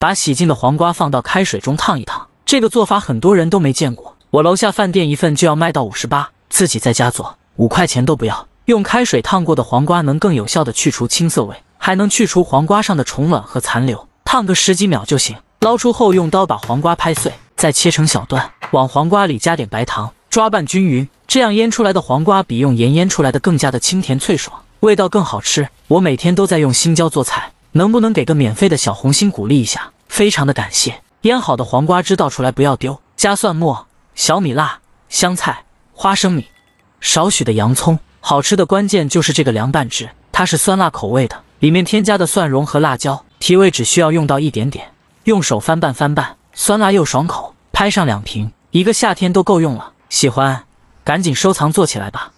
把洗净的黄瓜放到开水中烫一烫，这个做法很多人都没见过。我楼下饭店一份就要卖到五十八，自己在家做五块钱都不要。用开水烫过的黄瓜能更有效的去除青涩味，还能去除黄瓜上的虫卵和残留。烫个十几秒就行，捞出后用刀把黄瓜拍碎，再切成小段。往黄瓜里加点白糖，抓拌均匀，这样腌出来的黄瓜比用盐腌出来的更加的清甜脆爽，味道更好吃。我每天都在用新椒做菜。能不能给个免费的小红心鼓励一下？非常的感谢！腌好的黄瓜汁倒出来，不要丢。加蒜末、小米辣、香菜、花生米，少许的洋葱。好吃的关键就是这个凉拌汁，它是酸辣口味的，里面添加的蒜蓉和辣椒提味，只需要用到一点点。用手翻拌翻拌，酸辣又爽口。拍上两瓶，一个夏天都够用了。喜欢，赶紧收藏做起来吧。